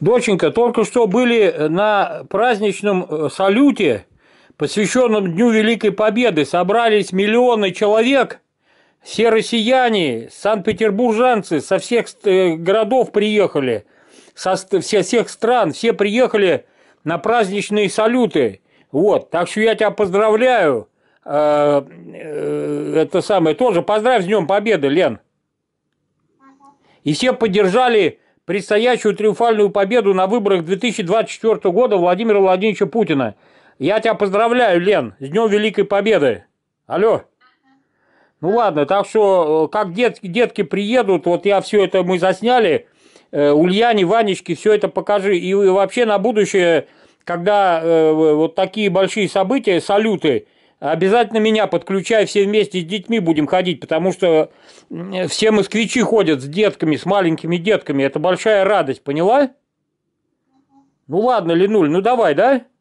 Доченька, только что были э, на праздничном э, салюте, посвященном Дню Великой Победы. Собрались миллионы человек, все россияне, санкт-петербуржанцы со всех э, городов приехали, со всех стран, все приехали на праздничные салюты. Вот, так что я тебя поздравляю. А, это самое, тоже поздравь с Днем Победы, Лен. И все поддержали предстоящую триумфальную победу на выборах 2024 года Владимира Владимировича Путина. Я тебя поздравляю, Лен, с Днем Великой Победы. Алло. Ну ладно, так что, э, как детки, детки приедут, вот я все это, мы засняли, э, Ульяне, Ванечке, все это покажи. И, и вообще на будущее, когда э, вот такие большие события, салюты – Обязательно меня подключай, все вместе с детьми будем ходить, потому что все москвичи ходят с детками, с маленькими детками. Это большая радость, поняла? Ну ладно, Ленуль, ну давай, да?